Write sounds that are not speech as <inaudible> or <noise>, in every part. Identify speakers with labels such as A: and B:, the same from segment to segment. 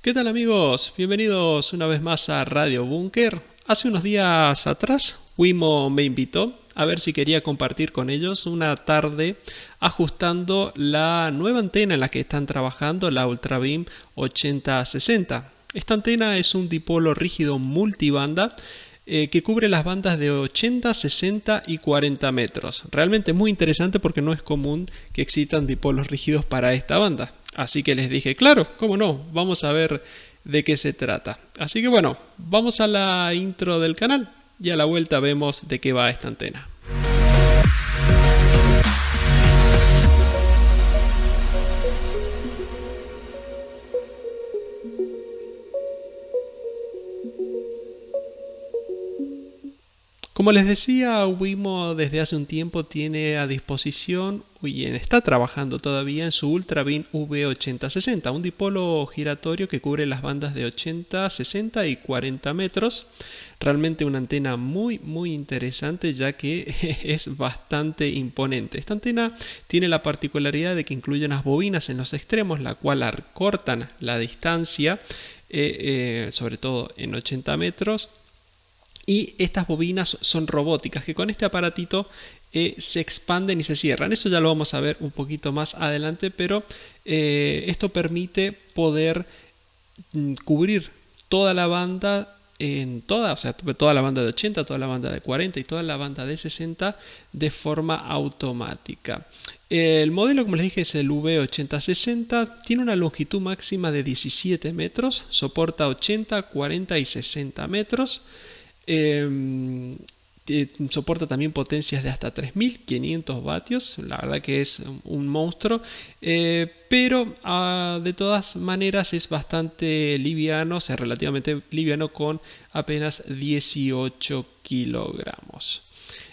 A: ¿Qué tal amigos? Bienvenidos una vez más a Radio Bunker. Hace unos días atrás, Wimo me invitó a ver si quería compartir con ellos una tarde ajustando la nueva antena en la que están trabajando, la Ultrabeam 8060. Esta antena es un dipolo rígido multibanda eh, que cubre las bandas de 80, 60 y 40 metros. Realmente muy interesante porque no es común que existan dipolos rígidos para esta banda. Así que les dije, claro, cómo no, vamos a ver de qué se trata. Así que bueno, vamos a la intro del canal y a la vuelta vemos de qué va esta antena. Como les decía, Wimo desde hace un tiempo tiene a disposición y está trabajando todavía en su Ultrabeam V8060, un dipolo giratorio que cubre las bandas de 80, 60 y 40 metros. Realmente una antena muy muy interesante ya que <laughs> es bastante imponente. Esta antena tiene la particularidad de que incluye unas bobinas en los extremos, la cual cortan la distancia, eh, eh, sobre todo en 80 metros y estas bobinas son robóticas que con este aparatito eh, se expanden y se cierran. Eso ya lo vamos a ver un poquito más adelante, pero eh, esto permite poder mm, cubrir toda la banda en toda, o sea, toda la banda de 80, toda la banda de 40 y toda la banda de 60 de forma automática. El modelo, como les dije, es el V8060, tiene una longitud máxima de 17 metros, soporta 80, 40 y 60 metros. Em, soporta también potencias de hasta 3500 vatios, la verdad que es un monstruo, eh, pero ah, de todas maneras es bastante liviano, o sea, relativamente liviano con apenas 18 kilogramos.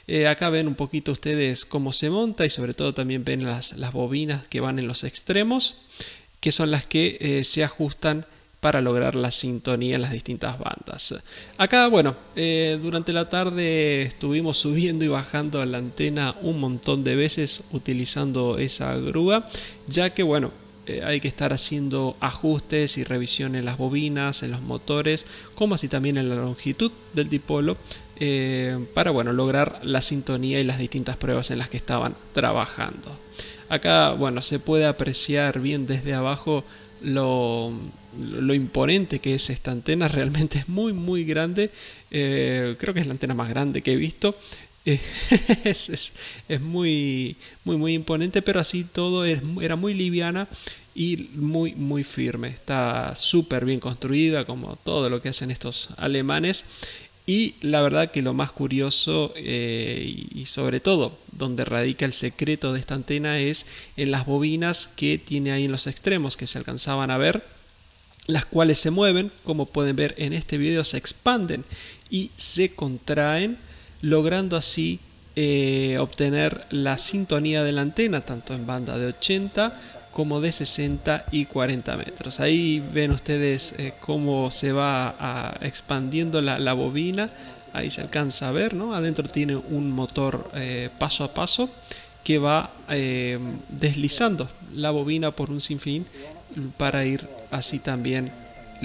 A: Eh, acá ven un poquito ustedes cómo se monta y sobre todo también ven las, bobinas que van en los extremos, que son las que eh, se ajustan para lograr la sintonía en las distintas bandas. Acá, bueno, eh, durante la tarde estuvimos subiendo y bajando la antena un montón de veces utilizando esa grúa, ya que, bueno, eh, hay que estar haciendo ajustes y revisiones en las bobinas, en los motores, como así también en la longitud del dipolo, eh, para, bueno, lograr la sintonía y las distintas pruebas en las que estaban trabajando. Acá, bueno, se puede apreciar bien desde abajo lo, imponente que es esta antena. Realmente es muy, muy grande. Eh, creo que es la antena más grande que he visto. <laughs> es, muy, muy, muy imponente, pero así todo era muy liviana y muy, muy firme. Está súper bien construida, como todo lo que hacen estos alemanes. Y la verdad que lo más curioso eh, y sobre todo donde radica el secreto de esta antena es en las bobinas que tiene ahí en los extremos que se alcanzaban a ver, las cuales se mueven, como pueden ver en este video, se expanden y se contraen, logrando así eh, obtener la sintonía de la antena, tanto en banda de 80 como de 60 y 40 metros. Ahí ven ustedes eh, cómo se va ah, expandiendo la, bobina, ahí se alcanza a ver, ¿no? Adentro tiene un motor eh, paso a paso que va eh, deslizando la bobina por un sinfín para ir así también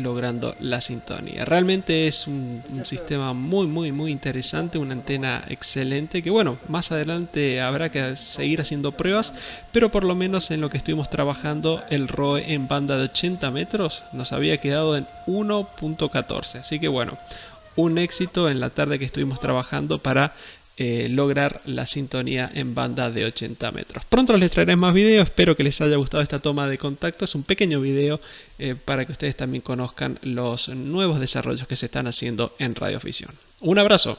A: logrando la sintonía. Realmente es un, sistema muy, muy, muy interesante, una antena excelente que bueno, más adelante habrá que seguir haciendo pruebas, pero por lo menos en lo que estuvimos trabajando el ROE en banda de 80 metros nos había quedado en 1.14. Así que bueno, un éxito en la tarde que estuvimos trabajando para eh, lograr la sintonía en banda de 80 metros. Pronto les traeré más videos, espero que les haya gustado esta toma de contacto, es un pequeño video eh, para que ustedes también conozcan los nuevos desarrollos que se están haciendo en Radiofisión. Un abrazo.